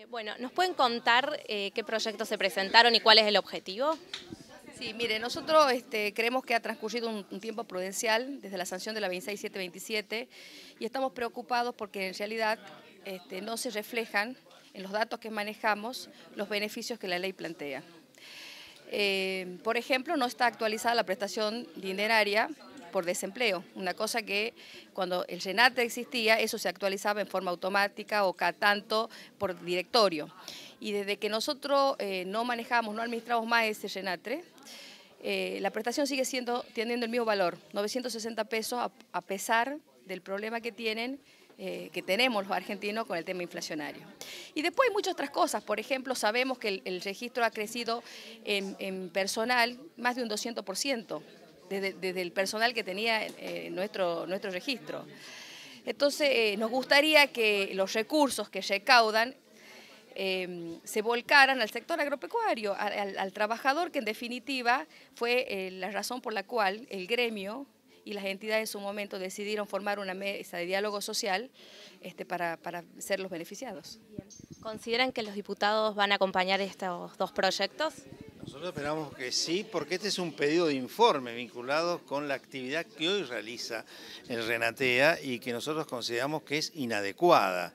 Eh, bueno, ¿nos pueden contar eh, qué proyectos se presentaron y cuál es el objetivo? Sí, mire, nosotros este, creemos que ha transcurrido un, tiempo prudencial desde la sanción de la 26727 y estamos preocupados porque en realidad este, no se reflejan en los datos que manejamos los beneficios que la ley plantea. Eh, por ejemplo, no está actualizada la prestación dineraria por desempleo. Una cosa que cuando el RENATRE existía, eso se actualizaba en forma automática o cada tanto por directorio. Y desde que nosotros eh, no manejamos, no administramos más ese RENATRE, eh, la prestación sigue siendo, teniendo el mismo valor, 960 pesos, a, pesar del problema que tienen eh, que tenemos los argentinos con el tema inflacionario. Y después hay muchas otras cosas, por ejemplo, sabemos que el, registro ha crecido en, en personal más de un 200% desde, el personal que tenía nuestro, nuestro registro. Entonces, eh, nos gustaría que los recursos que recaudan eh, se volcaran al sector agropecuario, al, trabajador, que en definitiva fue eh, la razón por la cual el gremio y las entidades en su momento decidieron formar una mesa de diálogo social este, para, para ser los beneficiados. ¿Consideran que los diputados van a acompañar estos dos proyectos? Nosotros esperamos que sí, porque este es un pedido de informe vinculado con la actividad que hoy realiza el Renatea y que nosotros consideramos que es inadecuada.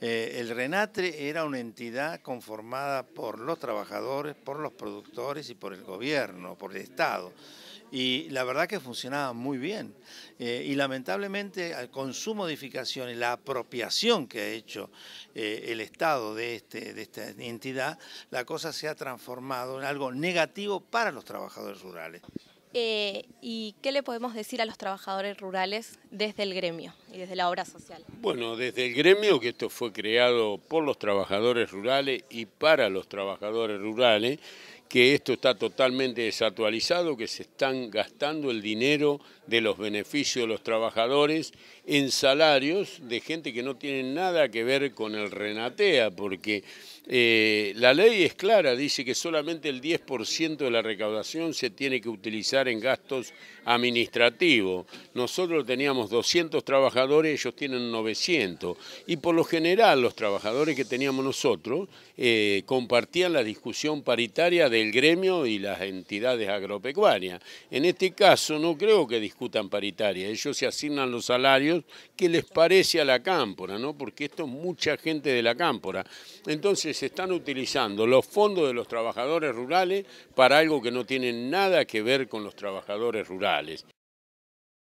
Eh, el Renatre era una entidad conformada por los trabajadores, por los productores y por el gobierno, por el Estado y la verdad que funcionaba muy bien. Eh, y lamentablemente con su modificación y la apropiación que ha hecho eh, el Estado este, de, esta entidad, la cosa se ha transformado en algo negativo para los trabajadores rurales. Eh, ¿Y qué le podemos decir a los trabajadores rurales desde el gremio y desde la obra social? Bueno, desde el gremio, que esto fue creado por los trabajadores rurales y para los trabajadores rurales, que esto está totalmente desactualizado, que se están gastando el dinero de los beneficios de los trabajadores en salarios de gente que no tiene nada que ver con el Renatea, porque eh, la ley es clara, dice que solamente el 10% de la recaudación se tiene que utilizar en gastos administrativos. Nosotros teníamos 200 trabajadores, ellos tienen 900. Y por lo general los trabajadores que teníamos nosotros eh, compartían la discusión paritaria del gremio y las entidades agropecuarias. En este caso no creo que discutan paritaria, ellos se asignan los salarios que les parece a la cámpora, ¿no? porque esto es mucha gente de la cámpora. Entonces se están utilizando los fondos de los trabajadores rurales para algo que no tiene nada que ver con los trabajadores rurales.